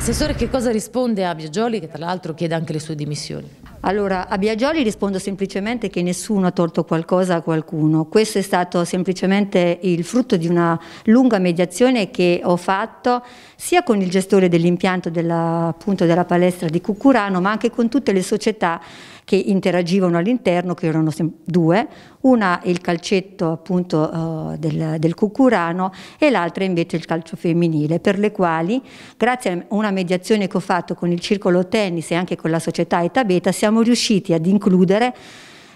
Assessore, che cosa risponde a Biagioli, che tra l'altro chiede anche le sue dimissioni? Allora, a Biagioli rispondo semplicemente che nessuno ha tolto qualcosa a qualcuno. Questo è stato semplicemente il frutto di una lunga mediazione che ho fatto sia con il gestore dell'impianto della, appunto, della palestra di Cucurano, ma anche con tutte le società che interagivano all'interno, che erano due, una il calcetto appunto eh, del, del Cucurano e l'altra invece il calcio femminile, per le quali, grazie a una una mediazione che ho fatto con il circolo tennis e anche con la società Eta Beta siamo riusciti ad includere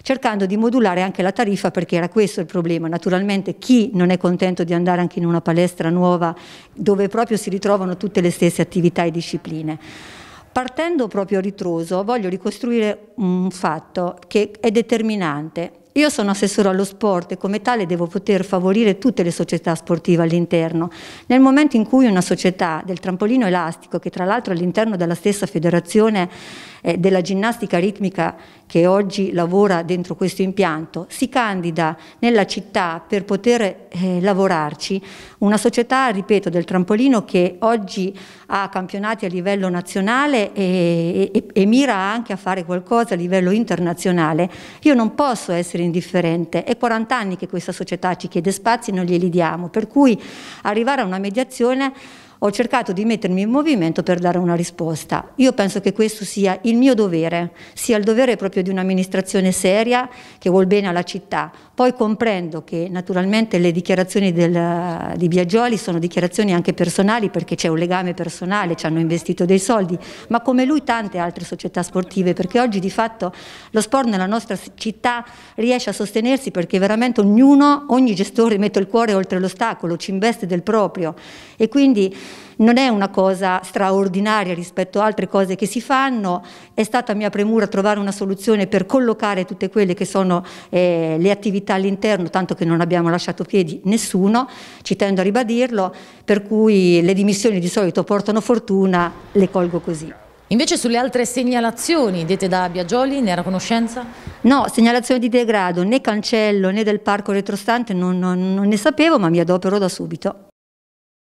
cercando di modulare anche la tariffa perché era questo il problema. Naturalmente chi non è contento di andare anche in una palestra nuova dove proprio si ritrovano tutte le stesse attività e discipline. Partendo proprio a ritroso voglio ricostruire un fatto che è determinante io sono assessore allo sport e come tale devo poter favorire tutte le società sportive all'interno. Nel momento in cui una società del trampolino elastico, che tra l'altro all'interno della stessa federazione eh, della ginnastica ritmica che oggi lavora dentro questo impianto, si candida nella città per poter eh, lavorarci. Una società, ripeto, del trampolino che oggi ha campionati a livello nazionale e, e, e mira anche a fare qualcosa a livello internazionale. Io non posso essere indifferente, è 40 anni che questa società ci chiede spazi e non glieli diamo, per cui arrivare a una mediazione ho cercato di mettermi in movimento per dare una risposta. Io penso che questo sia il mio dovere, sia il dovere proprio di un'amministrazione seria che vuol bene alla città. Poi comprendo che naturalmente le dichiarazioni del, di Biagioli sono dichiarazioni anche personali perché c'è un legame personale, ci hanno investito dei soldi, ma come lui tante altre società sportive, perché oggi di fatto lo sport nella nostra città riesce a sostenersi perché veramente ognuno, ogni gestore mette il cuore oltre l'ostacolo, ci investe del proprio e quindi non è una cosa straordinaria rispetto a altre cose che si fanno, è stata mia premura trovare una soluzione per collocare tutte quelle che sono eh, le attività all'interno, tanto che non abbiamo lasciato piedi nessuno, ci tendo a ribadirlo, per cui le dimissioni di solito portano fortuna, le colgo così. Invece sulle altre segnalazioni dette da Biagioli ne era conoscenza? No, segnalazioni di degrado né cancello né del parco retrostante non, non, non ne sapevo ma mi adopero da subito.